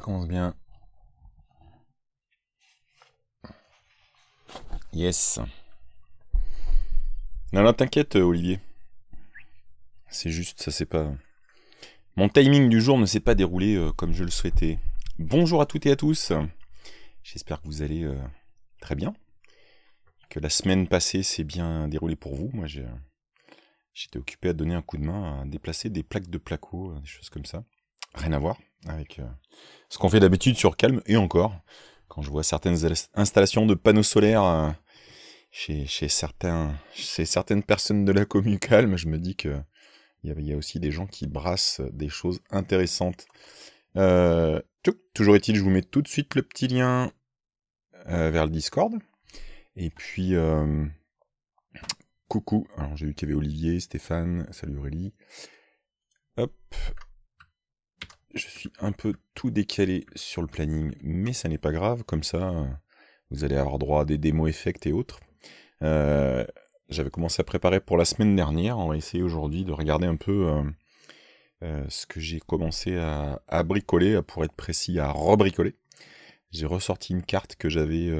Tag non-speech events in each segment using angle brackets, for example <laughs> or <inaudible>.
commence bien. Yes. Non, non, t'inquiète, euh, Olivier. C'est juste, ça c'est pas. Mon timing du jour ne s'est pas déroulé euh, comme je le souhaitais. Bonjour à toutes et à tous. J'espère que vous allez euh, très bien. Que la semaine passée s'est bien déroulée pour vous. Moi, j'étais occupé à donner un coup de main, à déplacer des plaques de placo, des choses comme ça. Rien à voir avec euh, ce qu'on fait d'habitude sur Calme et encore. Quand je vois certaines installations de panneaux solaires euh, chez, certains, chez certaines personnes de la commune Calme, je me dis que il y, a aussi des gens qui brassent des choses intéressantes. Euh, toujours est-il, je vous mets tout de suite le petit lien vers le Discord. Et puis, coucou. Alors, j'ai vu qu'il y avait Olivier, Stéphane, salut Aurélie. Hop, je suis un peu tout décalé sur le planning, mais ça n'est pas grave, comme ça vous allez avoir droit à des démos effets et autres. Euh, j'avais commencé à préparer pour la semaine dernière, on va essayer aujourd'hui de regarder un peu euh, euh, ce que j'ai commencé à, à, bricoler, pour être précis, à rebricoler. J'ai ressorti une carte que j'avais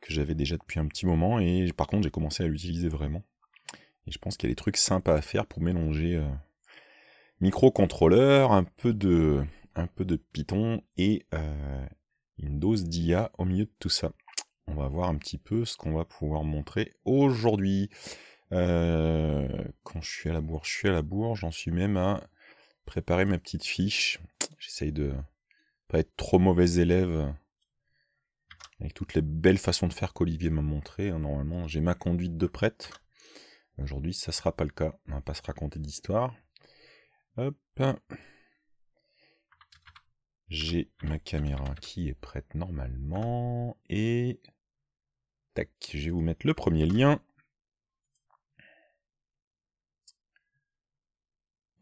que j'avais déjà depuis un petit moment et par contre j'ai commencé à l'utiliser vraiment. Et je pense qu'il y a des trucs sympas à faire pour mélanger microcontrôleur, un peu de, un peu de Python et euh, une dose d'IA au milieu de tout ça. On va voir un petit peu ce qu'on va pouvoir montrer aujourd'hui. Euh, quand je suis à la bourre, je suis à la bourre. J'en suis même à préparer ma petite fiche. J'essaye de pas être trop mauvais élève avec toutes les belles façons de faire qu'Olivier m'a montré. Hein. Normalement, j'ai ma conduite de prête. Aujourd'hui, ça sera pas le cas. On va pas se raconter d'histoire. J'ai ma caméra qui est prête normalement. Et... Tac, je vais vous mettre le premier lien.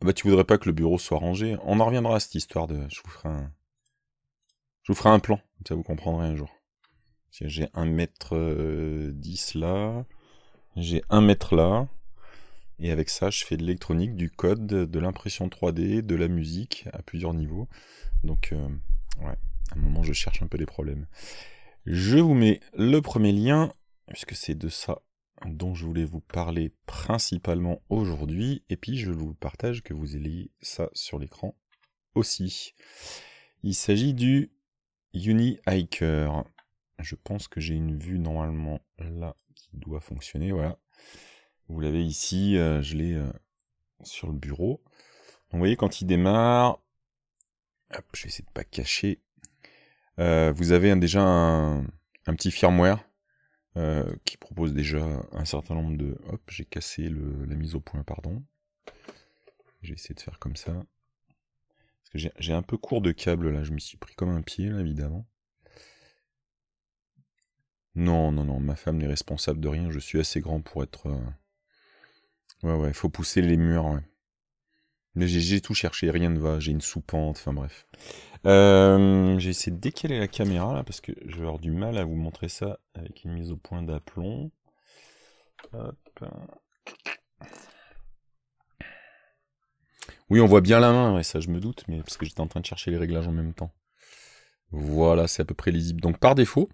Ah bah tu voudrais pas que le bureau soit rangé. On en reviendra à cette histoire de... Je vous ferai un... Je vous ferai un plan, ça vous comprendrez un jour. J'ai un mètre 10 euh, là. J'ai 1 mètre là. Et avec ça, je fais de l'électronique, du code, de l'impression 3D, de la musique à plusieurs niveaux. Donc, euh, ouais, à un moment, je cherche un peu les problèmes. Je vous mets le premier lien, puisque c'est de ça dont je voulais vous parler principalement aujourd'hui. Et puis, je vous partage que vous ayez ça sur l'écran aussi. Il s'agit du UniHiker. Je pense que j'ai une vue normalement là qui doit fonctionner. Voilà. Vous l'avez ici, euh, je l'ai euh, sur le bureau. Donc, vous voyez, quand il démarre, hop, je vais essayer de ne pas cacher. Euh, vous avez déjà un, petit firmware qui propose déjà un certain nombre de. Hop, j'ai cassé la mise au point, pardon. J'ai essayé de faire comme ça. Parce que j'ai un peu court de câble là, je me suis pris comme un pied là, évidemment. Non, non, non, ma femme n'est responsable de rien, je suis assez grand pour être Ouais, ouais, faut pousser les murs, Mais j'ai tout cherché, rien ne va, j'ai une soupente, enfin bref. Euh, j'ai essayé de décaler la caméra parce que je vais avoir du mal à vous montrer ça avec une mise au point d'aplomb. Oui, on voit bien la main, et ça je me doute, mais parce que j'étais en train de chercher les réglages en même temps. Voilà, c'est à peu près lisible. Donc par défaut,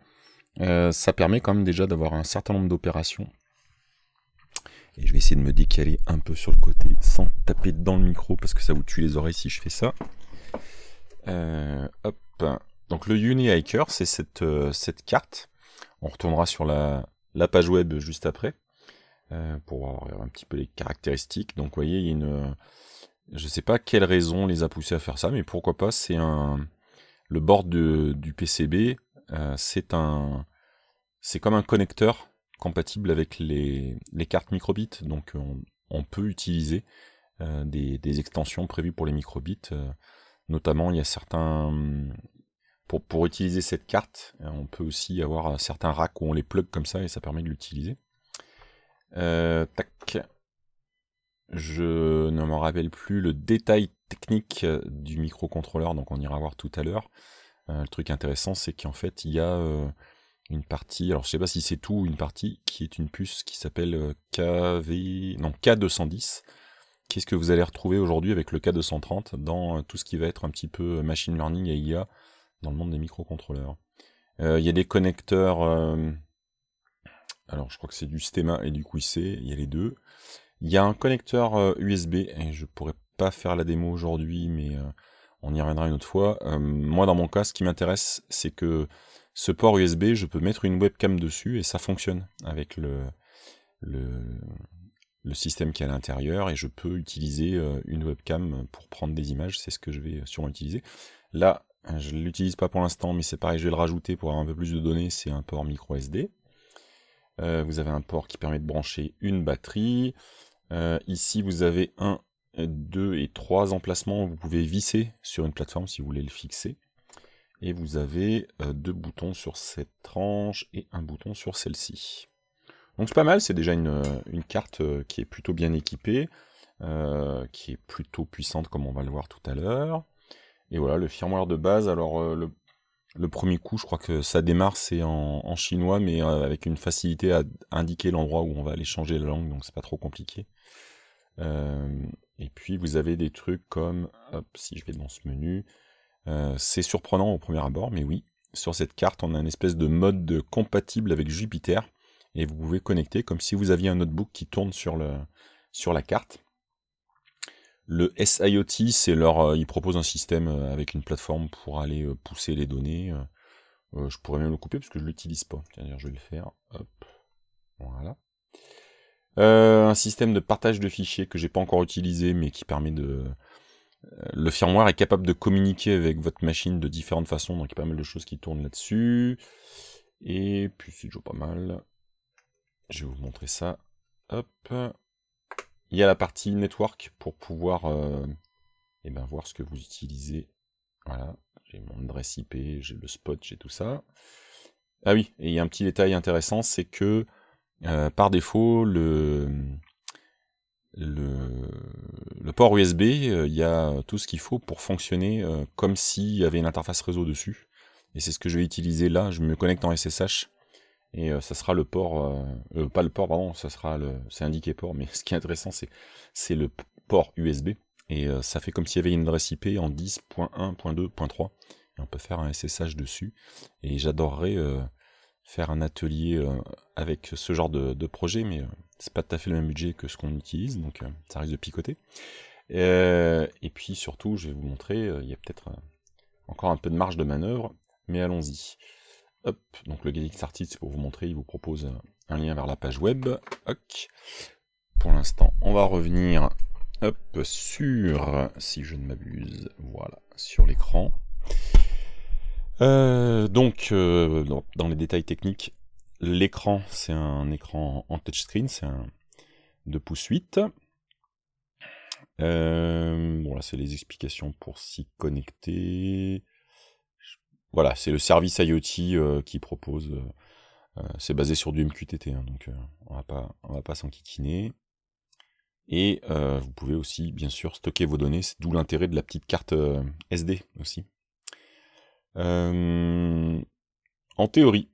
euh, ça permet quand même déjà d'avoir un certain nombre d'opérations je vais essayer de me décaler un peu sur le côté sans taper dans le micro parce que ça vous tue les oreilles si je fais ça. Euh, Donc le Unihiker, c'est cette, euh, cette, carte. On retournera sur la, la page web juste après euh, pour voir un petit peu les caractéristiques. Donc vous voyez, il y Je ne sais pas quelle raison les a poussés à faire ça, mais pourquoi pas, c'est un... Le bord du PCB, c'est un... C'est comme un connecteur compatible avec les, les cartes microbits, donc euh, on, peut utiliser euh, des, extensions prévues pour les microbits. Euh, notamment, il y a certains mm, pour, pour utiliser cette carte, on peut aussi avoir certains racks où on les plug comme ça et ça permet de l'utiliser. tac. Je ne me rappelle plus le détail technique du microcontrôleur, donc on ira voir tout à l'heure. le truc intéressant, c'est qu'en fait, il y a une partie, alors je sais pas si c'est tout une partie, qui est une puce qui s'appelle euh, KV, non, K210. Qu'est-ce que vous allez retrouver aujourd'hui avec le K230 dans euh, tout ce qui va être un petit peu euh, machine learning et IA dans le monde des microcontrôleurs Il y a des connecteurs, alors je crois que c'est du Stema et du QIC, il y a les deux. Il y a un connecteur USB, et je pourrais pas faire la démo aujourd'hui, mais on y reviendra une autre fois. Euh, moi, dans mon cas, ce qui m'intéresse, c'est que ce port USB, je peux mettre une webcam dessus et ça fonctionne avec le, système qui est à l'intérieur et je peux utiliser euh, une webcam pour prendre des images. C'est ce que je vais sûrement utiliser. Là, je ne l'utilise pas pour l'instant, mais c'est pareil, je vais le rajouter pour avoir un peu plus de données. C'est un port micro SD. Euh, vous avez un port qui permet de brancher une batterie. ici, vous avez un deux et trois emplacements, vous pouvez visser sur une plateforme si vous voulez le fixer. Et vous avez euh, deux boutons sur cette tranche et un bouton sur celle-ci. Donc c'est pas mal, c'est déjà une, euh, carte euh, qui est plutôt bien équipée, qui est plutôt puissante comme on va le voir tout à l'heure. Et voilà, le firmware de base, alors le, premier coup, je crois que ça démarre, c'est en, chinois, mais avec une facilité à indiquer l'endroit où on va aller changer la langue, donc c'est pas trop compliqué. Euh, et puis vous avez des trucs comme, hop, si je vais dans ce menu, euh, c'est surprenant au premier abord, mais oui, sur cette carte, on a une espèce de mode compatible avec Jupiter, et vous pouvez connecter comme si vous aviez un notebook qui tourne sur, le, sur la carte. Le SIoT, c'est leur, euh, ils proposent un système avec une plateforme pour aller pousser les données. je pourrais même le couper parce que je l'utilise pas. Tiens, je vais le faire. Hop, voilà. Euh, un système de partage de fichiers que j'ai pas encore utilisé, mais qui permet de... Euh, le firmware est capable de communiquer avec votre machine de différentes façons, donc il y a pas mal de choses qui tournent là-dessus. Et puis c'est toujours pas mal. Je vais vous montrer ça. Hop. Il y a la partie network pour pouvoir euh, eh ben, voir ce que vous utilisez. Voilà, j'ai mon adresse IP, j'ai le spot, j'ai tout ça. Ah oui, et il y a un petit détail intéressant, c'est que euh, par défaut, le, port USB, euh, il y a tout ce qu'il faut pour fonctionner euh, comme s'il y avait une interface réseau dessus. Et c'est ce que je vais utiliser là. Je me connecte en SSH. Et ça sera le port, pas le port, pardon, ça sera le, c'est indiqué port, mais <laughs> ce qui est intéressant, c'est, c'est le port USB. Et ça fait comme s'il y avait une adresse IP en 10.1.2.3. Et on peut faire un SSH dessus. Et j'adorerais faire un atelier euh, avec ce genre de, projet, mais euh, c'est pas tout à fait le même budget que ce qu'on utilise, donc euh, ça risque de picoter. et puis surtout, je vais vous montrer, il y a peut-être encore un peu de marge de manœuvre, mais allons-y. Hop, donc le Started, Artist, pour vous montrer, il vous propose un lien vers la page web. Pour l'instant, on va revenir hop, sur, si je ne m'abuse, voilà, sur l'écran. Euh, donc, euh, dans, les détails techniques, l'écran, c'est un écran en touchscreen, c'est un de pouces 8. Euh, bon, là, c'est les explications pour s'y connecter. Voilà, c'est le service IoT qui propose. c'est basé sur du MQTT, hein, donc on va pas, on va pas s'enquiquiner. Et vous pouvez aussi, bien sûr, stocker vos données, c'est d'où l'intérêt de la petite carte SD aussi, euh, en théorie,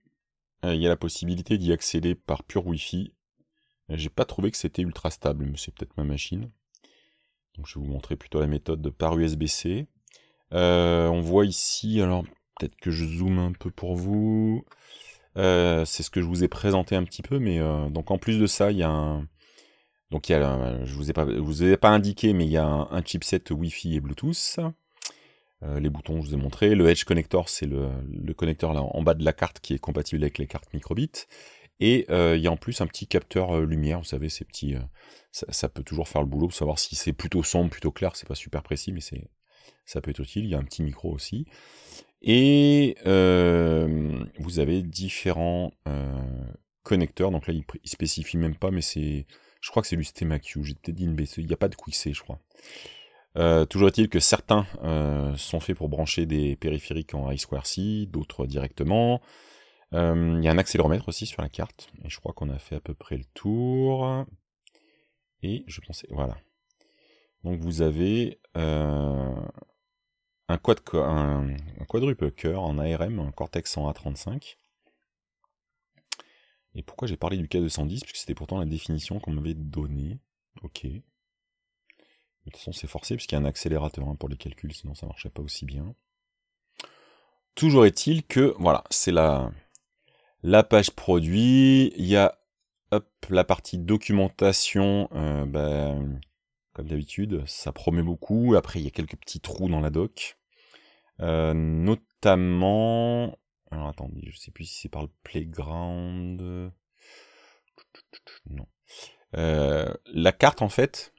euh, il y a la possibilité d'y accéder par pure Wi-Fi. J'ai pas trouvé que c'était ultra stable, mais c'est peut-être ma machine. Donc je vais vous montrer plutôt la méthode par USB-C. Euh, on voit ici, alors peut-être que je zoome un peu pour vous. c'est ce que je vous ai présenté un petit peu, mais donc en plus de ça, il y a Donc il y a, je vous ai pas, vous ai pas indiqué, mais il y a un, un chipset Wi-Fi et Bluetooth. Euh, les boutons, je vous ai montré. Le Edge Connector, c'est le, connecteur là en bas de la carte qui est compatible avec les cartes microbit. Et euh, il y a en plus un petit capteur euh, lumière, vous savez, ces petits. Ça, peut toujours faire le boulot, pour savoir si c'est plutôt sombre, plutôt clair, c'est pas super précis, mais c'est ça peut être utile. Il y a un petit micro aussi. Et vous avez différents connecteurs. Donc là, il, spécifie même pas, mais c'est. Je crois que c'est du StemaQ. J'ai peut-être dit une B. Il n'y a pas de QC, je crois. Euh, toujours est-il que certains euh, sont faits pour brancher des périphériques en I2C, d'autres directement. Il euh, y a un accéléromètre aussi sur la carte, et je crois qu'on a fait à peu près le tour. Et je pensais, voilà. Donc vous avez un, un, quadruple cœur en ARM, un Cortex en A35. Et pourquoi j'ai parlé du K210 Puisque c'était pourtant la définition qu'on m'avait donnée. Ok. De toute façon, c'est forcé parce y a un accélérateur hein, pour les calculs, sinon ça ne marchait pas aussi bien. Toujours est-il que, voilà, c'est la, la page produit, il y a la partie documentation, euh, ben, comme d'habitude, ça promet beaucoup. Après, il y a quelques petits trous dans la doc. Euh, notamment... Alors attendez, je ne sais plus si c'est par le playground... Non. Euh, la carte, en fait,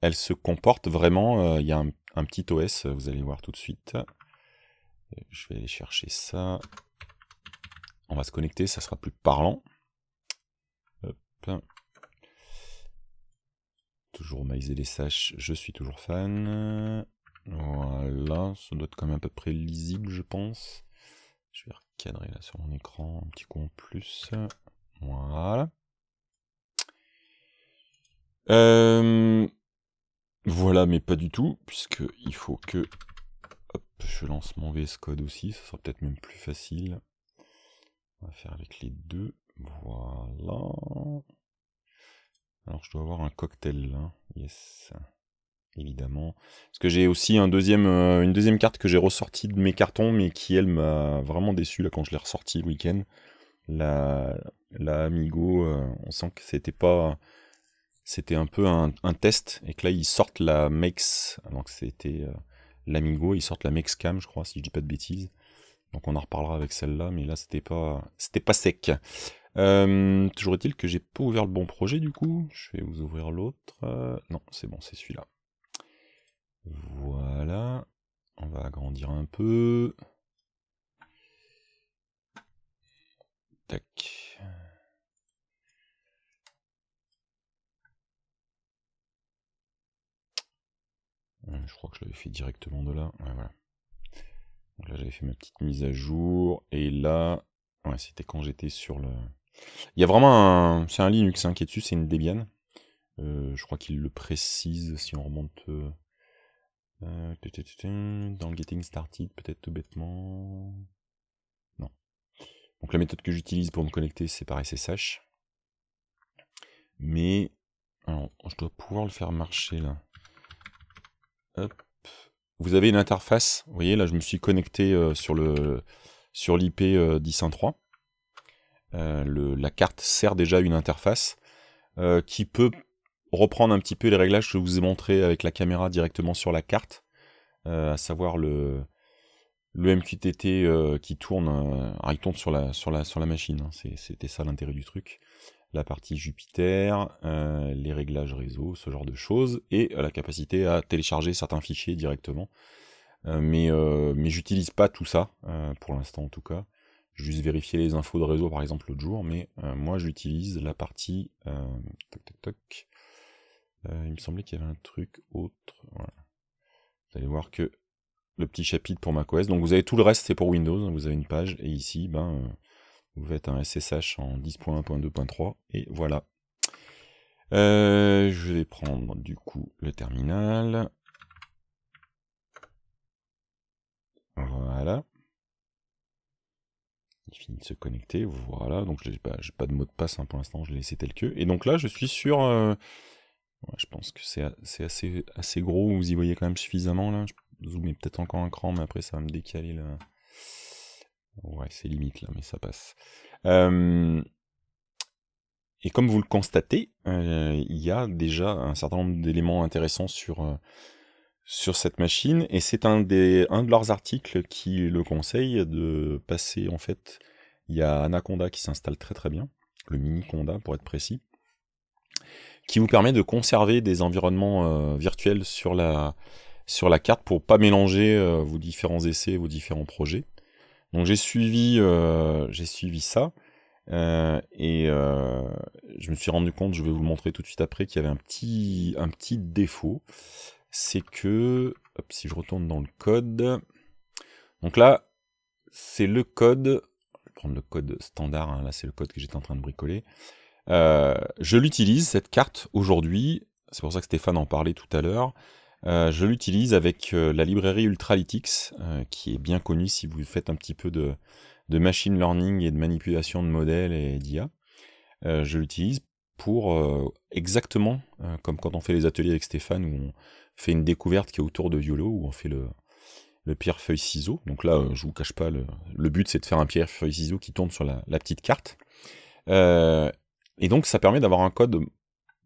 elle se comporte vraiment. Euh, il y a un, petit OS, vous allez voir tout de suite. Je vais aller chercher ça. On va se connecter, ça sera plus parlant. Toujours Maïs les saches, je suis toujours fan. Voilà, ça doit être quand même à peu près lisible, je pense. Je vais recadrer là sur mon écran un petit coup en plus. Voilà. Euh, voilà, mais pas du tout, puisque il faut que... Hop, je lance mon VS Code aussi, ça sera peut-être même plus facile. On va faire avec les deux, voilà. Alors je dois avoir un cocktail là, hein. yes, évidemment. Parce que j'ai aussi euh, une deuxième carte que j'ai ressortie de mes cartons, mais qui elle m'a vraiment déçu là quand je l'ai ressortie le week-end. La, Amigo, euh, on sent que c'était pas c'était un peu un, test et que là ils sortent la Mex, donc c'était euh, l'Amigo, ils sortent la Cam, je crois si je dis pas de bêtises. Donc on en reparlera avec celle-là, mais là c'était pas c'était pas sec. Euh, toujours est-il que j'ai pas ouvert le bon projet du coup. Je vais vous ouvrir l'autre. Euh, non, c'est bon, c'est celui-là. Voilà. On va agrandir un peu. Tac. Euh, je crois que je l'avais fait directement de là. Donc là, j'avais fait ma petite mise à jour. Et là, c'était quand j'étais sur le... Il y a vraiment un... C'est un Linux hein, qui est dessus, c'est une Debian. Euh, je crois qu'il le précise si on remonte... Euh, dans le Getting Started, peut-être bêtement... Non. Donc la méthode que j'utilise pour me connecter, c'est par SSH. Mais... Alors, je dois pouvoir le faire marcher là. Vous avez une interface. Vous voyez, là, je me suis connecté euh, sur le sur l'IP 103 euh, euh, la carte sert déjà une interface qui peut reprendre un petit peu les réglages que je vous ai montrés avec la caméra directement sur la carte, à savoir le, le MQTT qui tourne, ah, il tourne sur la, sur, la, sur la machine. Hein. C'était ça l'intérêt du truc la partie Jupiter, euh, les réglages réseau, ce genre de choses, et euh, la capacité à télécharger certains fichiers directement. Euh, mais mais j'utilise pas tout ça, pour l'instant en tout cas. Juste vérifier les infos de réseau par exemple l'autre jour, mais moi j'utilise la partie. toc tac toc. il me semblait qu'il y avait un truc autre. Vous allez voir que le petit chapitre pour macOS. Donc vous avez tout le reste, c'est pour Windows. Hein, vous avez une page et ici, ben, vous faites un SSH en 10.1.2.3 et voilà. Euh, je vais prendre du coup le terminal. Voilà. Il finit de se connecter, voilà. Donc je n'ai pas, pas, de mot de passe hein, pour l'instant, je l'ai laissé tel que. Et donc là, je suis sur... Euh, je pense que c'est assez, assez gros, vous y voyez quand même suffisamment là. Je zoomais peut-être encore un cran, mais après ça va me décaler là. Ouais, c'est limite là, mais ça passe. et comme vous le constatez, euh, il y a déjà un certain nombre d'éléments intéressants sur, euh, sur cette machine, et c'est un, des, un de leurs articles qui le conseille de passer, en fait, il y a Anaconda qui s'installe très très bien, le mini Conda pour être précis, qui vous permet de conserver des environnements euh, virtuels sur la, sur la carte pour pas mélanger vos différents essais, vos différents projets. Donc j'ai suivi, euh, j'ai suivi ça. Euh, et euh, je me suis rendu compte, je vais vous le montrer tout de suite après, qu'il y avait un petit, un petit défaut. C'est que, si je retourne dans le code, donc là, c'est le code, je vais prendre le code standard, hein, là c'est le code que j'étais en train de bricoler. je l'utilise, cette carte, aujourd'hui, c'est pour ça que Stéphane en parlait tout à l'heure, euh, je l'utilise avec euh, la librairie Ultralytics, euh, qui est bien connue si vous faites un petit peu de, machine learning et de manipulation de modèles et d'IA. je l'utilise pour exactement comme quand on fait les ateliers avec Stéphane, où on fait une découverte qui est autour de YOLO, où on fait le, pierre-feuille-ciseau. Donc là, je vous cache pas, le, but c'est de faire un pierre-feuille-ciseau qui tourne sur la petite carte. et donc ça permet d'avoir un code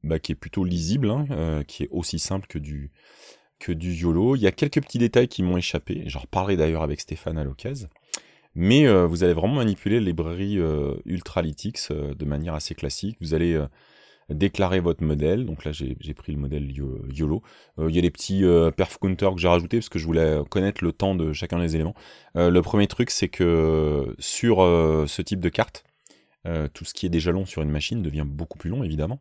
bah, qui est plutôt lisible, hein, euh, qui est aussi simple que du, que du YOLO. Il y a quelques petits détails qui m'ont échappé, j'en reparlerai d'ailleurs avec Stéphane à l'occasion. Mais euh, vous allez vraiment manipuler les librairie euh, Ultralytics de manière assez classique. Vous allez déclarer votre modèle. Donc là, j'ai pris le modèle YOLO. Il y a des petits perf counters que j'ai rajoutés parce que je voulais connaître le temps de chacun des éléments. le premier truc, c'est que sur ce type de carte, tout ce qui est déjà long sur une machine devient beaucoup plus long, évidemment.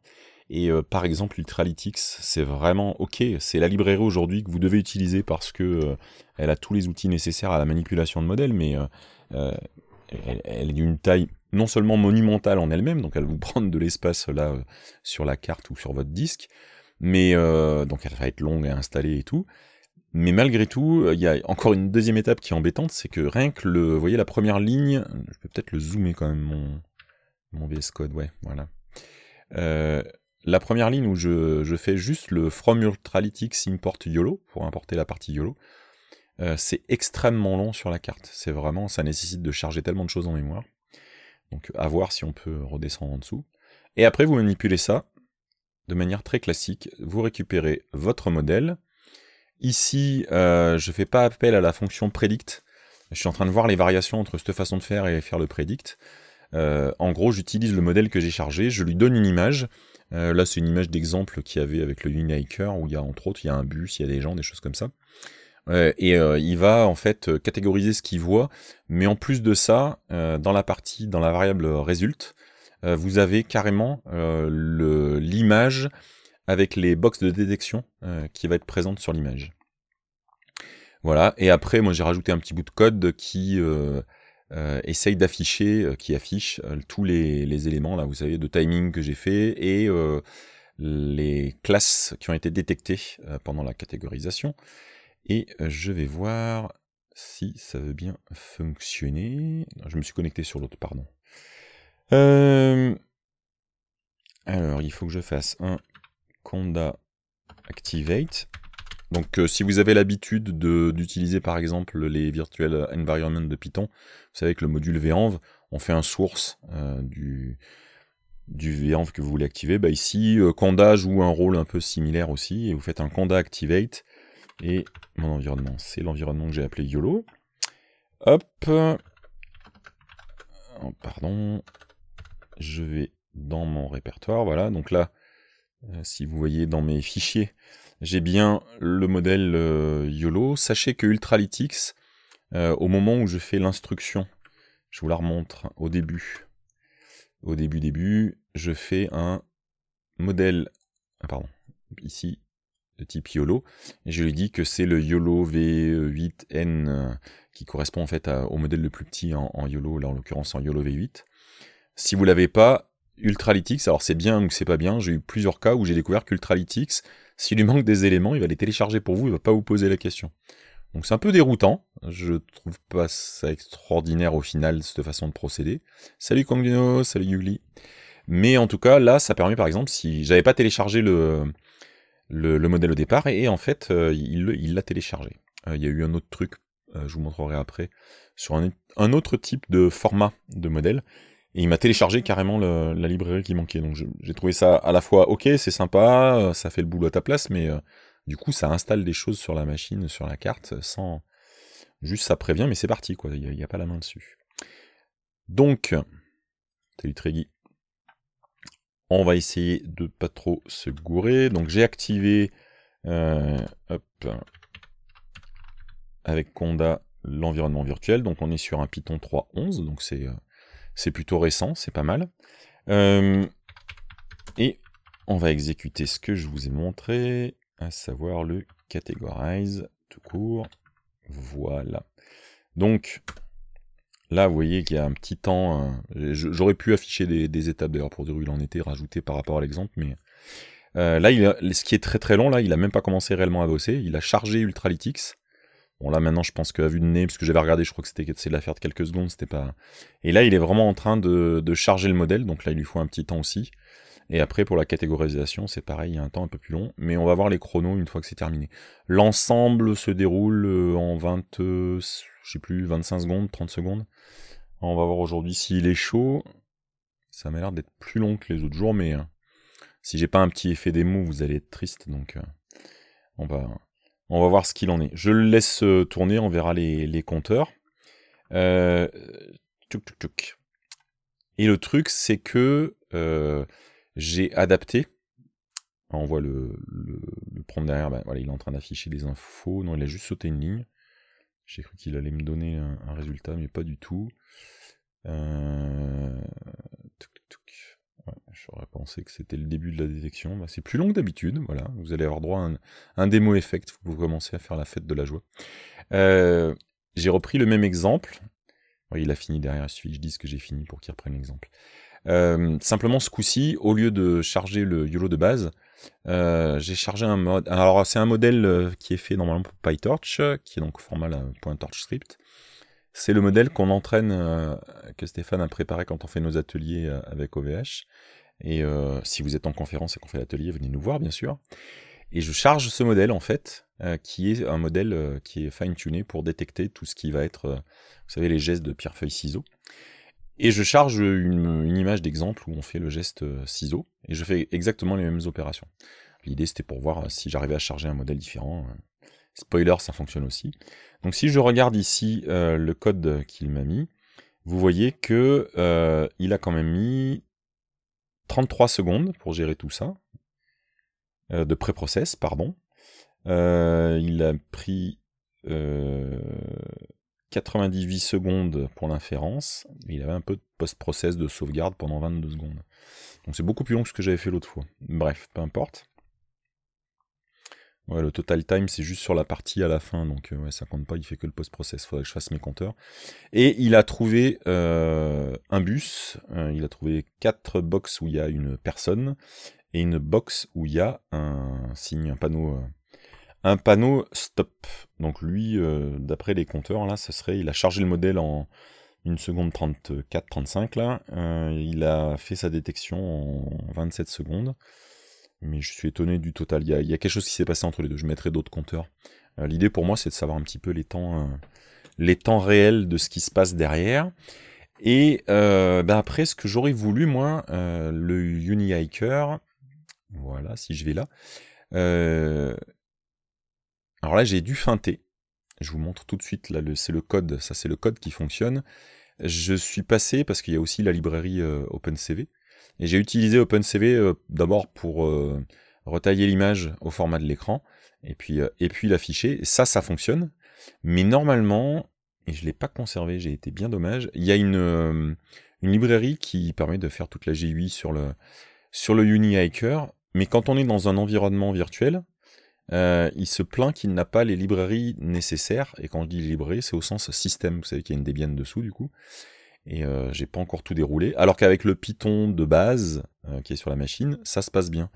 Et euh, par exemple, Ultralytics, c'est vraiment OK. C'est la librairie aujourd'hui que vous devez utiliser parce qu'elle euh, a tous les outils nécessaires à la manipulation de modèles, mais euh, elle, est d'une taille non seulement monumentale en elle-même, donc elle vous <laughs> prend de l'espace là sur la carte ou sur votre disque, mais donc elle va être longue à installer et tout. Mais malgré tout, il y a encore une deuxième étape qui est embêtante, c'est que rien que le, vous voyez la première ligne, je peux peut-être le zoomer quand même mon, mon VS Code, ouais, voilà la première ligne où je, fais juste le from ultralytics import YOLO pour importer la partie YOLO, euh, c'est extrêmement long sur la carte. C'est vraiment, ça nécessite de charger tellement de choses en mémoire. Donc à voir si on peut redescendre en dessous. Et après, vous manipulez ça de manière très classique. Vous récupérez votre modèle. Ici, euh, je ne fais pas appel à la fonction predict. Je suis en train de voir les variations entre cette façon de faire et faire le predict. Euh, en gros, j'utilise le modèle que j'ai chargé, je lui donne une image, euh, là, c'est une image d'exemple qu'il y avait avec le Uniker, où il y a entre autres, il y a un bus, il y a des gens, des choses comme ça. et euh, il va en fait euh, catégoriser ce qu'il voit, mais en plus de ça, dans la partie, dans la variable résulte, vous avez carrément l'image avec les boxes de détection qui va être présente sur l'image. Voilà, et après, moi j'ai rajouté un petit bout de code qui euh, essaye d'afficher, euh, qui affiche euh, tous les, les, éléments, là, vous savez, de timing que j'ai fait et les classes qui ont été détectées pendant la catégorisation. Et je vais voir si ça veut bien fonctionner. Je me suis connecté sur l'autre, pardon. Alors, il faut que je fasse un conda activate donc euh, si vous avez l'habitude d'utiliser par exemple les virtual environments de Python, vous savez que le module venv, on fait un source euh, du, du venv que vous voulez activer. Bah, ici, Canda euh, conda joue un rôle un peu similaire aussi, vous faites un conda activate, et mon environnement, c'est l'environnement que j'ai appelé YOLO. Hop, oh, pardon, je vais dans mon répertoire, voilà, donc là, euh, si vous voyez dans mes fichiers, j'ai bien le modèle euh, YOLO. Sachez que Ultralytics, euh, au moment où je fais l'instruction, je vous la remontre au début. Au début, début, je fais un modèle, ah, pardon, ici, de type YOLO, et je lui dis que c'est le YOLO V8N qui correspond en fait au modèle le plus petit en, YOLO, là en l'occurrence en YOLO V8. Si vous l'avez pas, Ultralytics, alors c'est bien ou c'est pas bien, j'ai eu plusieurs cas où j'ai découvert qu'Ultralytics, s'il lui manque des éléments, il va les télécharger pour vous, il va pas vous poser la question. Donc c'est un peu déroutant, je trouve pas ça extraordinaire au final, cette façon de procéder. Salut Kongino, salut Yuli. Mais en tout cas, là, ça permet par exemple, si j'avais pas téléchargé le, le, modèle au départ, et, en fait, euh, il l'a téléchargé. Euh, il y a eu un autre truc, euh, je vous montrerai après, sur un, un autre type de format de modèle et il m'a téléchargé carrément la librairie qui manquait. Donc j'ai trouvé ça à la fois ok, c'est sympa, euh, ça fait le boulot à ta place, mais euh, du coup ça installe des choses sur la machine, sur la carte, sans. Juste ça prévient, mais c'est parti, quoi. Il n'y a, pas la main dessus. Donc, salut On va essayer de pas trop se gourer. Donc j'ai activé euh, avec Conda l'environnement virtuel. Donc on est sur un Python 3.11, donc c'est c'est plutôt récent, c'est pas mal. Euh, et on va exécuter ce que je vous ai montré, à savoir le categorize tout court. Voilà. Donc là, vous voyez qu'il y a un petit temps. Euh, j'aurais pu afficher des, étapes d'ailleurs pour dire où il en était rajouté par rapport à l'exemple, mais euh, là, il ce qui est très très long, là, il a même pas commencé réellement à bosser. Il a chargé Ultralytics. Bon, là, maintenant, je pense qu'à vue de nez, puisque j'avais regardé, je crois que c'était c'est l'affaire de quelques secondes, c'était pas. Et là, il est vraiment en train de, de, charger le modèle, donc là, il lui faut un petit temps aussi. Et après, pour la catégorisation, c'est pareil, il y a un temps un peu plus long, mais on va voir les chronos une fois que c'est terminé. L'ensemble se déroule euh, en 20, euh, je sais plus, 25 secondes, 30 secondes. On va voir aujourd'hui s'il est chaud. Ça m'a l'air d'être plus long que les autres jours, mais euh, si j'ai pas un petit effet démo, vous allez être triste, donc on va, on va voir ce qu'il en est. Je le laisse euh, tourner, on verra les, compteurs. Euh, Et le truc, c'est que euh, j'ai adapté. On voit le, le, derrière, bah, voilà, il est en train d'afficher des infos. Non, il a juste sauté une ligne. J'ai cru qu'il allait me donner un, résultat, mais pas du tout. J'aurais pensé que c'était le début de la détection. c'est plus long que d'habitude, voilà. Vous allez avoir droit à un, démo effect, vous pouvez commencer à faire la fête de la joie. Euh, j'ai repris le même exemple. il a fini derrière, celui là je que j'ai fini pour qu'il reprenne l'exemple. Euh, simplement, ce coup-ci, au lieu de charger le YOLO de base, euh, j'ai chargé un mode. Alors, c'est un modèle qui est fait normalement pour PyTorch, qui est donc au format TorchScript. C'est le modèle qu'on entraîne, euh, que Stéphane a préparé quand on fait nos ateliers euh, avec OVH. Et euh, si vous êtes en conférence et qu'on fait l'atelier, venez nous voir, bien sûr. Et je charge ce modèle, en fait, qui est un modèle qui est fine-tuné pour détecter tout ce qui va être, vous savez, les gestes de pierre-feuille-ciseaux. Et je charge une, une image d'exemple où on fait le geste ciseau, et je fais exactement les mêmes opérations. L'idée, c'était pour voir si j'arrivais à charger un modèle différent. Spoiler, ça fonctionne aussi. Donc si je regarde ici euh, le code qu'il m'a mis, vous voyez que euh, il a quand même mis 33 secondes pour gérer tout ça, euh, de pré-process, pardon. il a pris 98 secondes pour l'inférence, il avait un peu de post-process de sauvegarde pendant 22 secondes. Donc c'est beaucoup plus long que ce que j'avais fait l'autre fois. Bref, peu importe. Ouais, le total time, c'est juste sur la partie à la fin, donc euh, ouais, ça compte pas, il fait que le post-process, faudrait que je fasse mes compteurs. Et il a trouvé euh, un bus, euh, il a trouvé quatre box où il y a une personne, et une box où il y a un signe, un panneau, un panneau stop. Donc lui, d'après les compteurs, là, ce serait, il a chargé le modèle en une seconde 34, 35, là, il a fait sa détection en 27 secondes mais je suis étonné du total. Il y a, quelque chose qui s'est passé entre les deux. Je mettrai d'autres compteurs. Euh, l'idée pour moi, c'est de savoir un petit peu les temps, euh, les temps réels de ce qui se passe derrière. Et euh, ben après, ce que j'aurais voulu, moi, le Unihiker, voilà, si je vais là. alors là, j'ai dû feinter. Je vous montre tout de suite, là, c'est le code, ça c'est le code qui fonctionne. Je suis passé, parce qu'il y a aussi la librairie OpenCV, et j'ai utilisé OpenCV euh, d'abord pour euh, retailler l'image au format de l'écran et puis, euh, et puis l'afficher. Ça, ça fonctionne. Mais normalement, et je ne l'ai pas conservé, j'ai été bien dommage, il y a une, une, librairie qui permet de faire toute la GUI sur le, sur le UniHacker. Mais quand on est dans un environnement virtuel, il se plaint qu'il n'a pas les librairies nécessaires, et quand je dis librairie, c'est au sens système, vous savez qu'il y a une Debian dessous du coup, et euh, j'ai pas encore tout déroulé. Alors qu'avec le Python de base euh, qui est sur la machine, mm. ça se passe bien.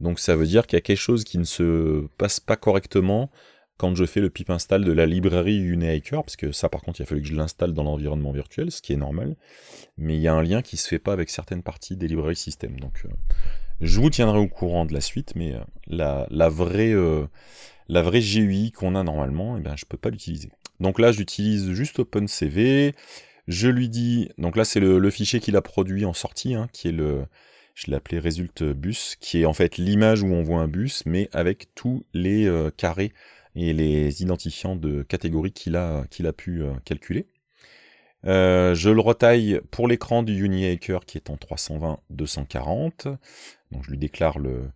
Donc ça veut dire qu'il y a quelque chose qui ne se passe pas correctement quand je fais le pip install de la librairie Unihiker, parce que ça par contre il a fallu que je l'installe dans l'environnement virtuel, ce qui est normal, mais il y a un lien qui se fait pas avec certaines parties des librairies système. Donc euh, je vous tiendrai au courant de la suite, mais la, vraie, la vraie GUI qu'on a normalement, je eh ben, je peux pas l'utiliser. Donc là j'utilise juste OpenCV, je lui dis, donc là c'est le, fichier qu'il a produit en sortie, hein, qui est le, je l'ai appelé result bus, qui est en fait l'image où on voit un bus, mais avec tous les euh, carrés et les identifiants de catégories qu'il a, qu'il a pu euh, calculer. Euh, je le retaille pour l'écran du UniHacker qui est en 320-240. Donc je lui déclare le,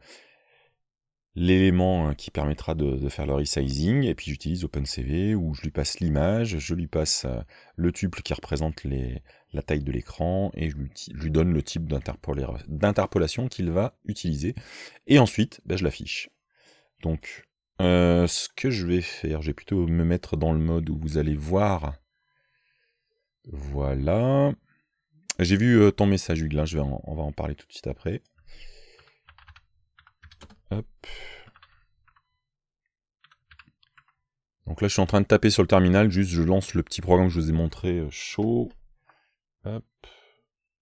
l'élément hein, qui permettra de, faire le resizing, et puis j'utilise OpenCV où je lui passe l'image, je lui passe euh, le tuple qui représente les, la taille de l'écran, et je lui, donne le type d'interpolation qu'il va utiliser, et ensuite ben, je l'affiche. Donc euh, ce que je vais faire, je vais plutôt me mettre dans le mode où vous allez voir. Voilà. J'ai vu euh, ton message Hugues, je vais on va en parler tout de suite après. Donc là, je suis en train de taper sur le terminal, juste je lance le petit programme que je vous ai montré euh, chaud.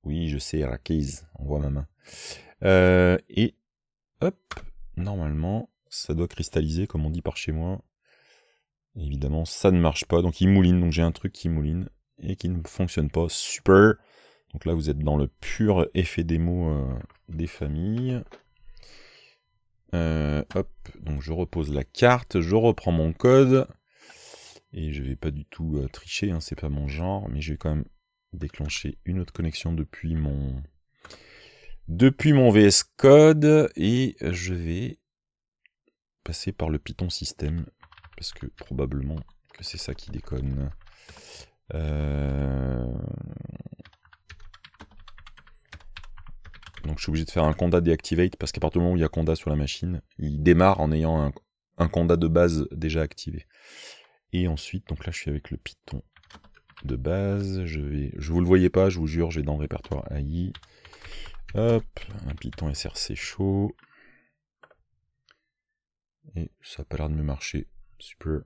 Oui, je sais, Rakiz, on voit ma main. Euh, et hop, normalement, ça doit cristalliser, comme on dit par chez moi. Évidemment, ça ne marche pas, donc il mouline, donc j'ai un truc qui mouline et qui ne fonctionne pas. Super. Donc là, vous êtes dans le pur effet démo euh, des familles. Euh, hop, donc je repose la carte, je reprends mon code. Et je vais pas du tout euh, tricher, hein, c'est pas mon genre, mais je vais quand même déclencher une autre connexion depuis mon depuis mon VS Code et je vais passer par le Python système parce que probablement que c'est ça qui déconne. Euh... Donc je suis obligé de faire un conda deactivate parce qu'à partir du moment où il y a conda sur la machine, il démarre en ayant un, conda de base déjà activé. Et ensuite, donc là je suis avec le Python de base. Je vais, je vous le voyais pas, je vous jure, je vais dans le répertoire AI. Hop, un Python SRC chaud. Et ça n'a pas l'air de me marcher. Super.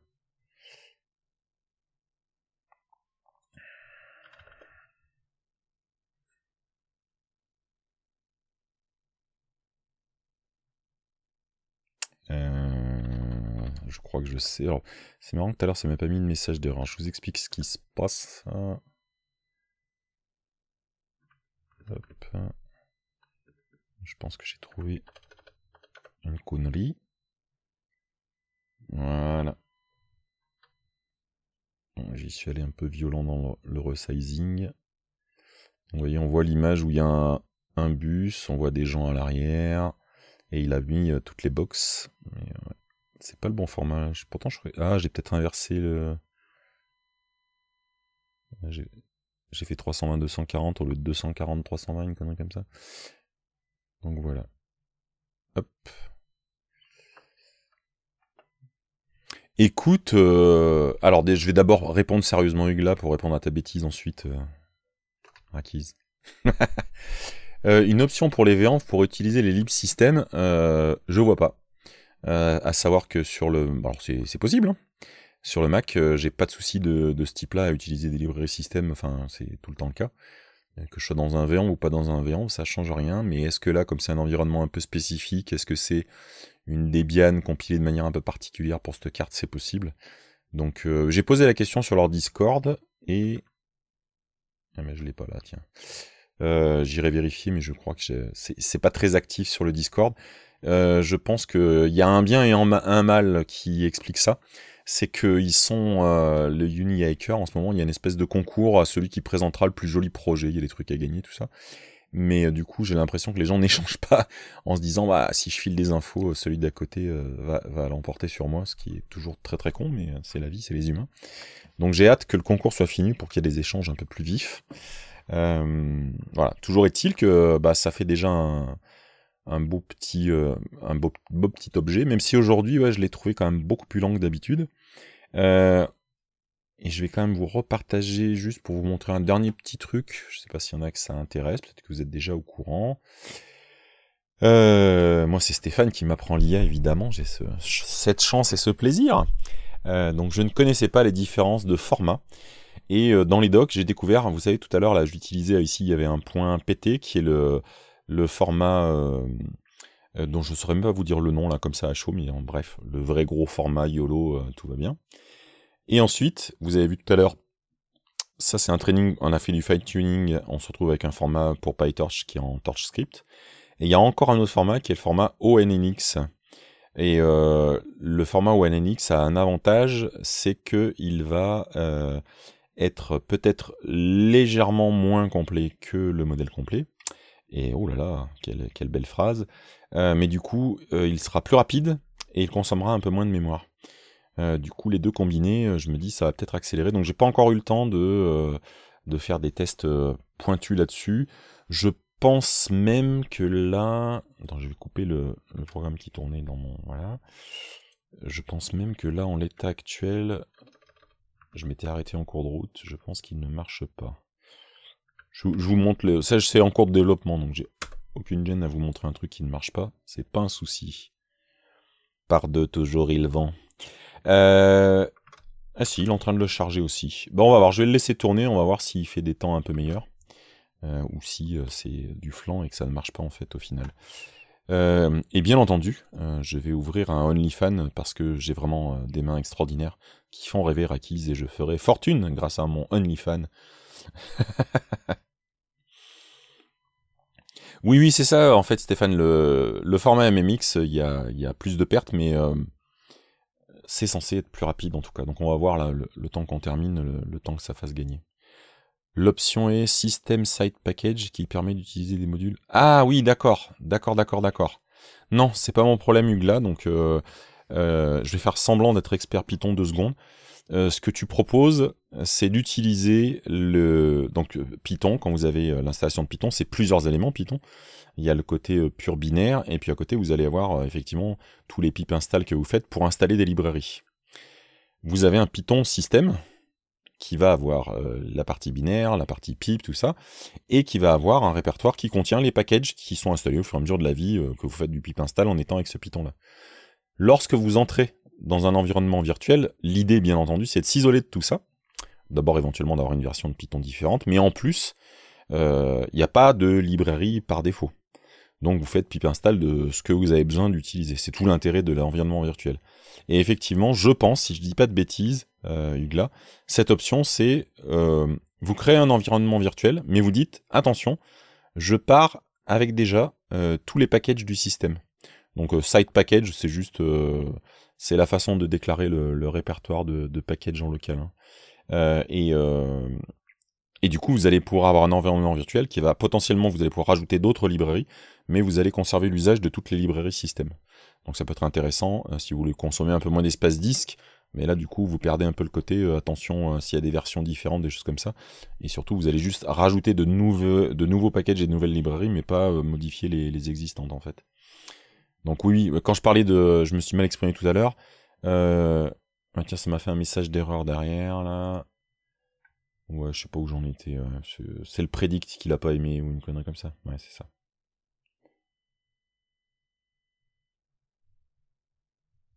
je crois que je sais. c'est marrant que tout à l'heure, ça m'a pas mis de message d'erreur. Je vous explique ce qui se passe. Hein. Je pense que j'ai trouvé une connerie. Voilà. J'y suis allé un peu violent dans le resizing. Vous voyez, on voit l'image où il y a un, bus, on voit des gens à l'arrière, et il a mis euh, toutes les boxes. Euh, c'est pas le bon format. Pourtant, je Ah, j'ai peut-être inversé le. J'ai fait 320-240 au lieu de 240-320, une connerie comme ça. Donc voilà. Hop. Écoute, euh, alors je vais d'abord répondre sérieusement Hugla pour répondre à ta bêtise ensuite. Euh... <laughs> euh une option pour les VMF pour utiliser les libs systèmes euh, je vois pas. Euh, à savoir que sur le. Alors c'est possible. Hein. Sur le Mac, euh, j'ai pas de souci de, ce type-là à utiliser des librairies système, enfin c'est tout le temps le cas. Euh, que je sois dans un VM ou pas dans un VM, ça change rien, mais est-ce que là, comme c'est un environnement un peu spécifique, est-ce que c'est une Debian compilée de manière un peu particulière pour cette carte C'est possible. Donc j'ai posé la question sur leur Discord et. Ah mais je l'ai pas là, tiens. J'irai vérifier, mais je crois que c'est pas très actif sur le Discord. Euh, je pense qu'il y a un bien et un mal qui explique ça. C'est qu'ils sont, euh, le uni hacker en ce moment, il y a une espèce de concours à celui qui présentera le plus joli projet. Il y a des trucs à gagner, tout ça. Mais euh, du coup, j'ai l'impression que les gens <laughs> n'échangent pas en se disant, bah, si je file des infos, celui d'à côté va, l'emporter sur moi, ce qui est toujours très très con, mais c'est la vie, c'est les humains. Donc j'ai hâte que le concours soit fini pour qu'il y ait des échanges un peu plus vifs. voilà. Toujours est-il que bah, ça fait déjà un, un beau petit, euh, un beau, petit objet, même si aujourd'hui, je l'ai trouvé quand même beaucoup plus long que d'habitude. Euh, et je vais quand même vous repartager juste pour vous montrer un dernier petit truc. Je sais pas s'il y en a que ça intéresse, peut-être que vous êtes déjà au courant. Euh, moi, c'est Stéphane qui m'apprend l'IA, évidemment. J'ai cette chance et ce plaisir. donc, je ne connaissais pas les différences de format. Et dans les docs, j'ai découvert, hein, vous savez, tout à l'heure, là, j'utilisais ici, il y avait un point PT qui est le, le format euh, euh, dont je ne saurais même pas vous dire le nom là comme ça à chaud, mais en bref, le vrai gros format YOLO, euh, tout va bien. Et ensuite, vous avez vu tout à l'heure, ça c'est un training, on a fait du fine tuning, on se retrouve avec un format pour PyTorch qui est en TorchScript. Et il y a encore un autre format qui est le format ONNX. Et le format ONNX a un avantage, c'est qu'il va être peut-être légèrement moins complet que le modèle complet, et oh là là, quelle, belle phrase. Euh, mais du coup, euh, il sera plus rapide et il consommera un peu moins de mémoire. Euh, du coup, les deux combinés, je me dis, ça va peut-être accélérer. Donc, j'ai pas encore eu le temps de, de faire des tests pointus là-dessus. Je pense même que là. Attends, je vais couper le, programme qui tournait dans mon. Voilà. Je pense même que là, en l'état actuel, je m'étais arrêté en cours de route. Je pense qu'il ne marche pas. Je, vous montre, le, ça c'est en cours de développement, donc j'ai aucune gêne à vous montrer un truc qui ne marche pas. C'est pas un souci. Par de toujours il vend. Euh, ah si, il est en train de le charger aussi. Bon, on va voir, je vais le laisser tourner, on va voir s'il fait des temps un peu meilleurs. Euh, ou si euh, c'est du flanc et que ça ne marche pas en fait au final. et bien entendu, je vais ouvrir un OnlyFan parce que j'ai vraiment des mains extraordinaires qui font rêver Rakis et je ferai fortune grâce à mon OnlyFan. <laughs> oui, oui, c'est ça, en fait, Stéphane. Le, le format MMX, il y a, plus de pertes, mais euh, c'est censé être plus rapide en tout cas. Donc on va voir le, temps qu'on termine, le, temps que ça fasse gagner. L'option est System Site Package qui permet d'utiliser des modules. Ah oui, d'accord, d'accord, d'accord, d'accord. Non, c'est pas mon problème, Hugla, donc euh, euh, je vais faire semblant d'être expert Python deux secondes. Euh, ce que tu proposes, c'est d'utiliser le donc euh, Python. Quand vous avez euh, l'installation de Python, c'est plusieurs éléments Python. Il y a le côté pur binaire, et puis à côté, vous allez avoir effectivement tous les pip install que vous faites pour installer des librairies. Vous avez un Python système qui va avoir la partie binaire, la partie pip, tout ça, et qui va avoir un répertoire qui contient les packages qui sont installés au fur et à mesure de la vie que vous faites du pip install en étant avec ce Python-là. Lorsque vous entrez dans un environnement virtuel, l'idée, bien entendu, c'est de s'isoler de tout ça. D'abord, éventuellement, d'avoir une version de Python différente, mais en plus, il euh, n'y a pas de librairie par défaut. Donc, vous faites pip install de ce que vous avez besoin d'utiliser. C'est tout l'intérêt de l'environnement virtuel. Et effectivement, je pense, si je ne dis pas de bêtises, euh, Hugla, cette option, c'est euh, vous créez un environnement virtuel, mais vous dites attention, je pars avec déjà tous les packages du système. Donc, site package, c'est juste c'est la façon de déclarer le, répertoire de, de package en local. Hein. Euh, euh, et, du coup, vous allez pouvoir avoir un environnement virtuel qui va potentiellement, vous allez pouvoir rajouter d'autres librairies, mais vous allez conserver l'usage de toutes les librairies système. Donc ça peut être intéressant euh, si vous voulez consommer un peu moins d'espace disque, mais là du coup vous perdez un peu le côté attention s'il y a des versions différentes, des choses comme ça. Et surtout vous allez juste rajouter de, nouveaux, de packages et de nouvelles librairies, mais pas modifier les, existantes en fait. Donc oui, bah, quand je parlais de... Je me suis mal exprimé tout à l'heure. Euh, ah, tiens, ça m'a fait un message d'erreur derrière, là. Ouais, je sais pas où j'en étais. Euh, c'est le prédict qu'il a pas aimé ou une connerie comme ça. Ouais, c'est ça.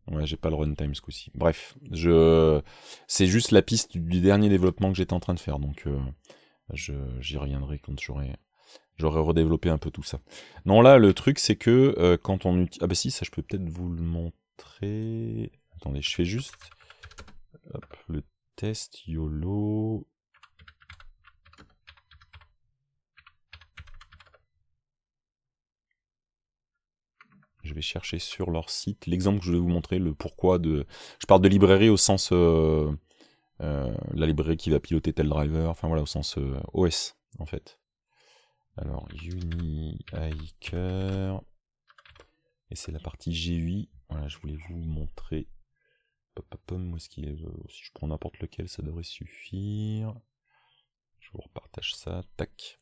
Ouais, j'ai pas le runtime ce coup-ci. Bref, je... c'est juste la piste du dernier développement que j'étais en train de faire, donc euh, j'y reviendrai quand j'aurai J'aurais redéveloppé un peu tout ça. Non, là, le truc, c'est que euh, quand on utilise... Ah bah si, ça, je peux peut-être vous le montrer. Attendez, je fais juste... Hop, le test YOLO... Je vais chercher sur leur site l'exemple que je vais vous montrer, le pourquoi de... Je parle de librairie au sens... Euh, euh, la librairie qui va piloter tel driver, enfin voilà, au sens OS, en fait. Alors, UniHiker. Et c'est la partie GUI. Voilà, je voulais vous montrer. est. Euh, si je prends n'importe lequel, ça devrait suffire. Je vous repartage ça. Tac.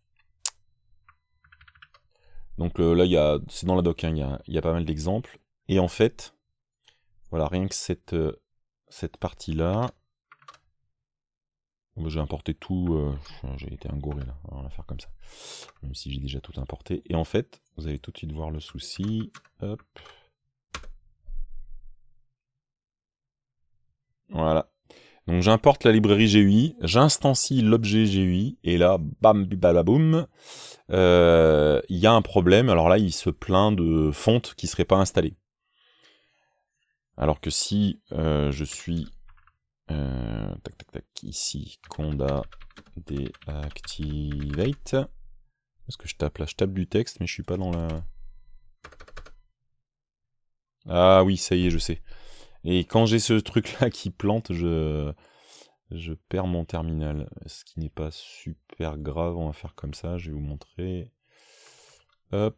Donc euh, là, c'est dans la doc, hein, il a, y, y, a, pas mal d'exemples. Et en fait, voilà, rien que cette, euh, cette partie-là, j'ai importé tout, euh, j'ai été un gorille là, on va faire comme ça. Même si j'ai déjà tout importé. Et en fait, vous allez tout de suite voir le souci. Voilà. Donc j'importe la librairie GUI, j'instancie l'objet GUI, et là, bam, bibalaboum, il euh, y a un problème. Alors là, il se plaint de fonte qui ne serait pas installée. Alors que si euh, je suis euh, tac, tac, tac. Ici, conda deactivate. Est-ce que je tape là Je tape du texte, mais je suis pas dans la... Ah oui, ça y est, je sais. Et quand j'ai ce truc-là <laughs> qui plante, je... je perds mon terminal. Ce qui n'est pas super grave, on va faire comme ça, je vais vous montrer. Hop.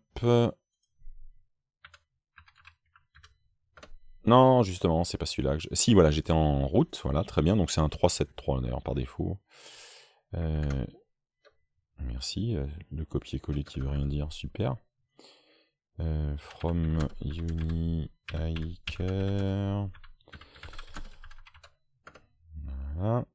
Non, justement, c'est pas celui-là. Si, voilà, j'étais en route, voilà, très bien. Donc c'est un 373 d'ailleurs par défaut. Euh, merci. Le euh, copier-coller qui veut rien dire, super. Euh, from Unihiker. Voilà.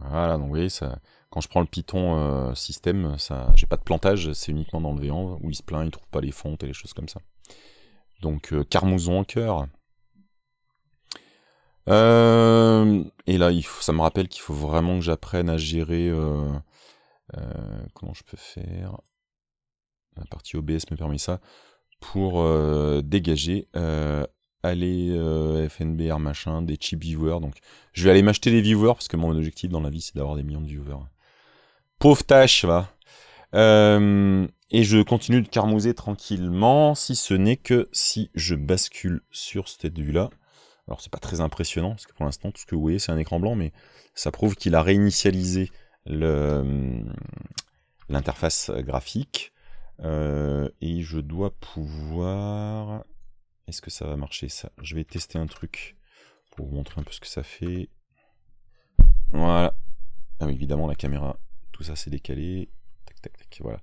Voilà, donc vous ça, quand je prends le Python euh, système, j'ai pas de plantage, c'est uniquement dans le véant où il se plaint, il trouve pas les fontes et les choses comme ça. Donc euh, Carmouson en cœur. Euh, et là, ça me rappelle qu'il faut vraiment que j'apprenne à gérer. comment je peux faire La partie OBS me permet ça pour dégager aller FNBR machin, des cheap viewers. Donc je vais aller m'acheter des viewers parce que mon objectif dans la vie c'est d'avoir des millions de viewers. Pauvre tâche, va. Euh, et je continue de carmouser tranquillement, si ce n'est que si je bascule sur cette vue-là. Alors c'est pas très impressionnant, parce que pour l'instant tout ce que vous voyez c'est un écran blanc, mais ça prouve qu'il a réinitialisé l'interface graphique. Euh, et je dois pouvoir... Est-ce que ça va marcher ça Je vais tester un truc pour vous montrer un peu ce que ça fait. Voilà. Ah, évidemment la caméra ça c'est décalé. voilà.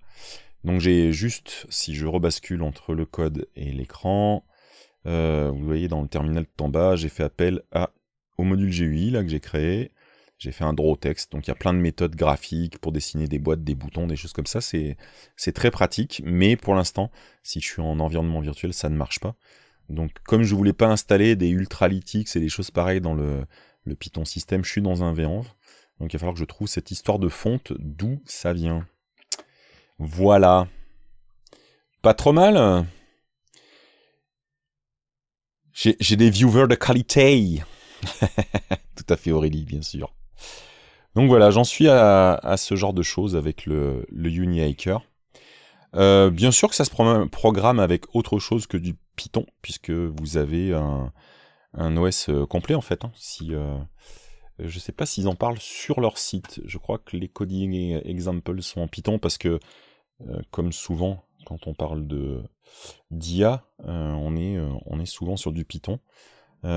Donc j'ai juste, si je rebascule entre le code et l'écran, euh, vous voyez dans le terminal tout en bas, j'ai fait appel à, au module GUI là, que j'ai créé. J'ai fait un draw text, donc il y a plein de méthodes graphiques pour dessiner des boîtes, des boutons, des choses comme ça. C'est très pratique, mais pour l'instant, si je suis en environnement virtuel, ça ne marche pas. Donc comme je voulais pas installer des Ultralytics et des choses pareilles dans le, le Python système, je suis dans un VENV. Donc il va falloir que je trouve cette histoire de fonte, d'où ça vient. Voilà. Pas trop mal. J'ai des viewers de qualité. <laughs> Tout à fait Aurélie, bien sûr. Donc voilà, j'en suis à, ce genre de choses avec le, le Unihacker. Euh, bien sûr que ça se programme avec autre chose que du Python, puisque vous avez un, OS euh, complet en fait. Hein, si, euh, euh, je ne sais pas s'ils en parlent sur leur site. Je crois que les coding examples sont en Python parce que, euh, comme souvent, quand on parle de d'IA, euh, on, est, on est souvent sur du Python. Je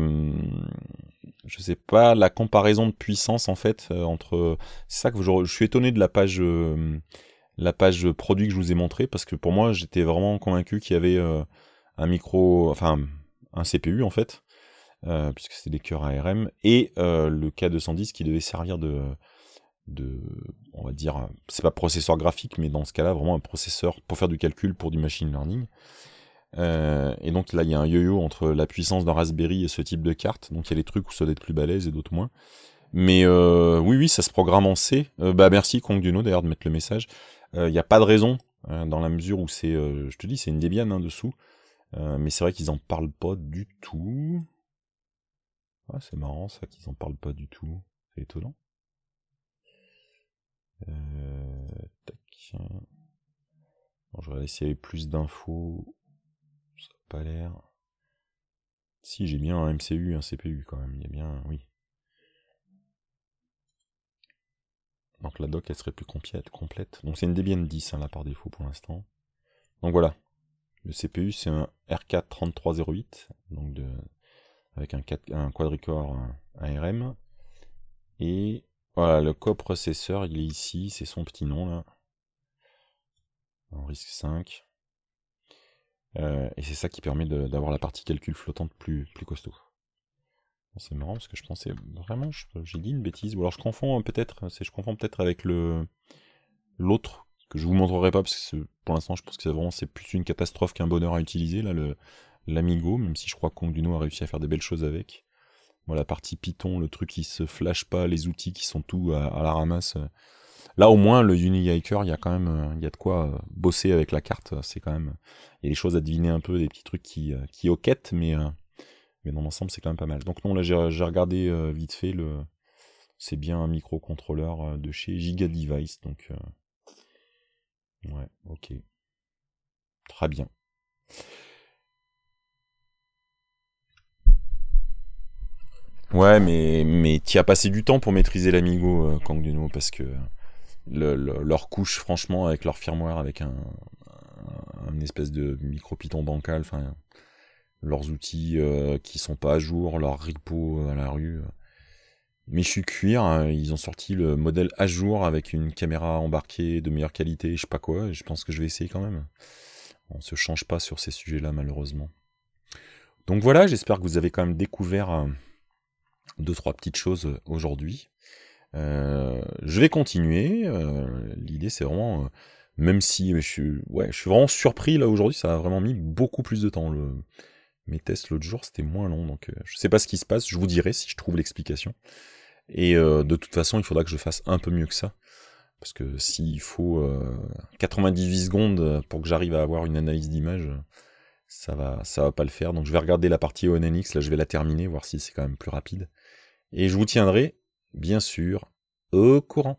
ne sais pas la comparaison de puissance en fait entre. C'est ça que je, suis étonné de la page, la page produit que je vous ai montré parce que pour moi j'étais vraiment convaincu qu'il y avait un micro, enfin un CPU en fait, euh, puisque c'était des cœurs ARM, et euh, le K210 qui devait servir de, on va dire, c'est pas processeur graphique, mais dans ce cas-là, vraiment un processeur pour faire du calcul pour du machine learning. Euh, et donc là, il y a un yo-yo entre la puissance d'un Raspberry et ce type de carte. Donc il y a des trucs où ça doit être plus balèze et d'autres moins. Mais oui, oui, ça se programme en C. bah merci Kong Duno d'ailleurs de mettre le message. Il n'y a pas de raison dans la mesure où c'est, je te dis, c'est une Debian en hein, dessous. mais c'est vrai qu'ils en parlent pas du tout. Ah, c'est marrant ça qu'ils en parlent pas du tout. C'est étonnant. je vais essayer avec plus d'infos. Ça n'a pas l'air. Si, j'ai bien un MCU, un CPU quand même. Il y a bien, oui. Donc la doc, elle serait plus complète. Donc c'est une Debian 10 hein, là par défaut pour l'instant. Donc voilà. Le CPU, c'est un R4-3308, donc de avec un, quadricore ARM. Et voilà, le coprocesseur, il est ici, c'est son petit nom là. En risque 5. Euh, et c'est ça qui permet d'avoir la partie calcul flottante plus, plus costaud. C'est marrant parce que je pensais vraiment, j'ai dit une bêtise. Ou alors je confonds hein, peut-être, je confonds peut-être avec le l'autre que je vous montrerai pas parce que pour l'instant je pense que c'est vraiment c'est plus une catastrophe qu'un bonheur à utiliser là le l'Amigo, même si je crois qu'on a réussi à faire des belles choses avec. voilà la partie Python, le truc qui se flash pas, les outils qui sont tout à, la ramasse. Là, au moins, le Unihiker, il y a quand même, euh, il y a de quoi euh, bosser avec la carte. Euh, c'est quand même, il y a des choses à deviner un peu, des petits trucs qui, qui hoquettent, mais, mais dans l'ensemble, c'est quand même pas mal. Donc non, là, j'ai regardé vite fait le, c'est bien un microcontrôleur de chez Giga Device, donc, ouais, ok, très bien. Ouais, mais, mais tu as passé du temps pour maîtriser l'Amigo, euh, mm. Kang Duno, parce que leur couche, franchement, avec leur firmware, avec un, une espèce de micro-python bancal, enfin, leurs outils euh, qui sont pas à jour, leur repo à la rue. Euh. Mais je suis cuir, hein, ils ont sorti le modèle à jour avec une caméra embarquée de meilleure qualité, je sais pas quoi, je pense que je vais essayer quand même. On se change pas sur ces sujets-là, malheureusement. Donc voilà, j'espère que vous avez quand même découvert. Euh, deux, trois petites choses euh, aujourd'hui. Euh, je vais continuer. Euh, l'idée, c'est vraiment, même si je suis, ouais, je suis vraiment surpris là aujourd'hui, ça a vraiment mis beaucoup plus de temps. mes tests l'autre jour, c'était moins long, donc je sais pas ce qui se passe. Je vous dirai si je trouve l'explication. Et de toute façon, il faudra que je fasse un peu mieux que ça. Parce que s'il faut 98 secondes pour que j'arrive à avoir une analyse d'image, ça va, ça va pas le faire. Donc je vais regarder la partie ONNX, là je vais la terminer, voir si c'est quand même plus rapide et je vous tiendrai, bien sûr, au courant.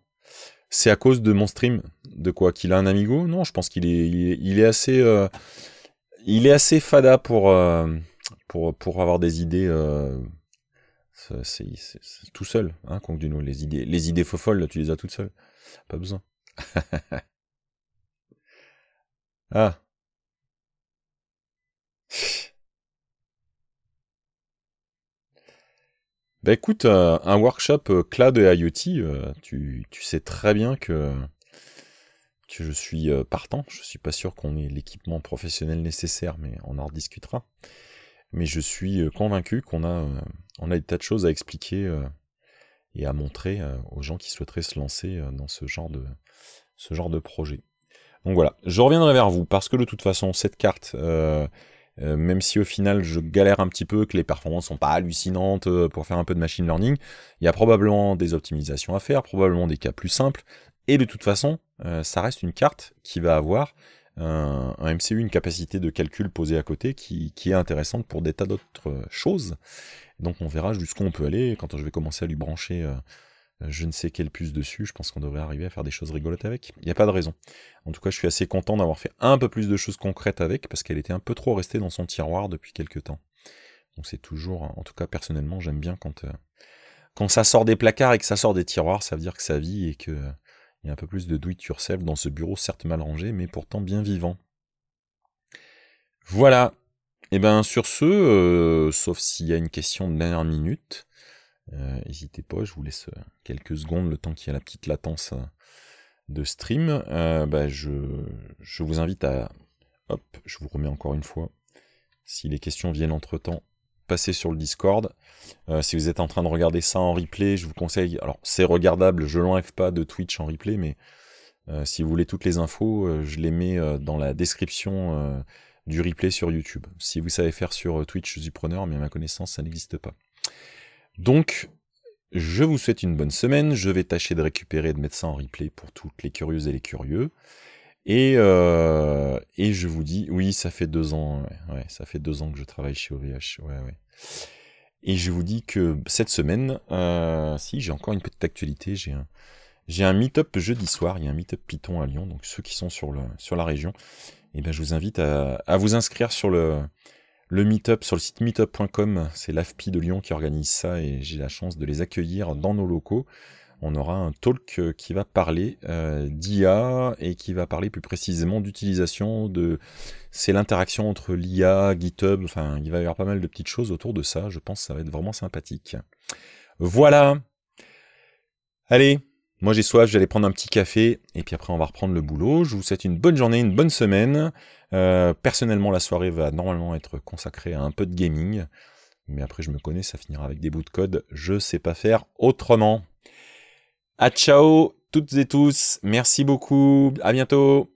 C'est à cause de mon stream. De quoi Qu'il a un amigo Non, je pense qu'il est, il est, assez, euh, il est assez fada pour, euh, pour, pour avoir des idées. Euh, c'est tout seul, hein, nous les idées, les idées folles, tu les as toutes seules. Pas besoin. <laughs> ah. Bah écoute, euh, un workshop euh, cloud et IoT, euh, tu, sais très bien que, je suis partant. Je ne suis pas sûr qu'on ait l'équipement professionnel nécessaire, mais on en rediscutera. Mais je suis convaincu qu'on a, on a des tas de choses à expliquer et à montrer aux gens qui souhaiteraient se lancer dans ce genre de, ce genre de projet. Donc voilà, je reviendrai vers vous parce que de toute façon, cette carte, euh, même si au final je galère un petit peu, que les performances sont pas hallucinantes euh, pour faire un peu de machine learning, il y a probablement des optimisations à faire, probablement des cas plus simples, et de toute façon, euh, ça reste une carte qui va avoir un, MCU, une capacité de calcul posée à côté qui, est intéressante pour des tas d'autres choses. Donc on verra jusqu'où on peut aller quand je vais commencer à lui brancher je ne sais quelle puce dessus, je pense qu'on devrait arriver à faire des choses rigolotes avec. Il n'y a pas de raison. En tout cas, je suis assez content d'avoir fait un peu plus de choses concrètes avec, parce qu'elle était un peu trop restée dans son tiroir depuis quelques temps. Donc c'est toujours, en tout cas personnellement, j'aime bien quand, euh, quand ça sort des placards et que ça sort des tiroirs, ça veut dire que ça vit et qu'il il y a un peu plus de do sur yourself dans ce bureau certes mal rangé, mais pourtant bien vivant. Voilà. Et eh bien sur ce, euh, sauf s'il y a une question de dernière minute, euh, n'hésitez pas, je vous laisse euh, quelques secondes, le temps qu'il y a la petite latence euh, de stream. Bah, je, vous invite à... Hop, je vous remets encore une fois. Si les questions viennent entre-temps, passez sur le Discord. si vous êtes en train de regarder ça en replay, je vous conseille. Alors, c'est regardable, je l'enlève pas de Twitch en replay, mais si vous voulez toutes les infos, je les mets dans la description du replay sur YouTube. Si vous savez faire sur Twitch, je suis preneur, mais à ma connaissance, ça n'existe pas. Donc, je vous souhaite une bonne semaine. Je vais tâcher de récupérer et de mettre ça en replay pour toutes les curieuses et les curieux. Et, euh, et je vous dis, oui, ça fait deux ans, ouais, ça fait deux ans que je travaille chez OVH. Ouais, Et je vous dis que cette semaine, euh, si j'ai encore une petite actualité, j'ai un, un meet-up jeudi soir, il y a un meet-up Python à Lyon, donc ceux qui sont sur, le, sur la région, et eh ben je vous invite à vous inscrire sur le, le meetup sur le site meetup.com. C'est l'AFPI de Lyon qui organise ça et j'ai la chance de les accueillir dans nos locaux. On aura un talk euh, qui va parler euh, d'IA et qui va parler plus précisément d'utilisation de. C'est l'interaction entre l'IA, GitHub, enfin, il va y avoir pas mal de petites choses autour de ça. Je pense que ça va être vraiment sympathique. Voilà! Allez, moi j'ai soif, j'allais prendre un petit café et puis après on va reprendre le boulot. Je vous souhaite une bonne journée, une bonne semaine. Euh, personnellement la soirée va normalement être consacrée à un peu de gaming. Mais après je me connais, ça finira avec des bouts de code. Je sais pas faire autrement. A ciao toutes et tous. Merci beaucoup. À bientôt.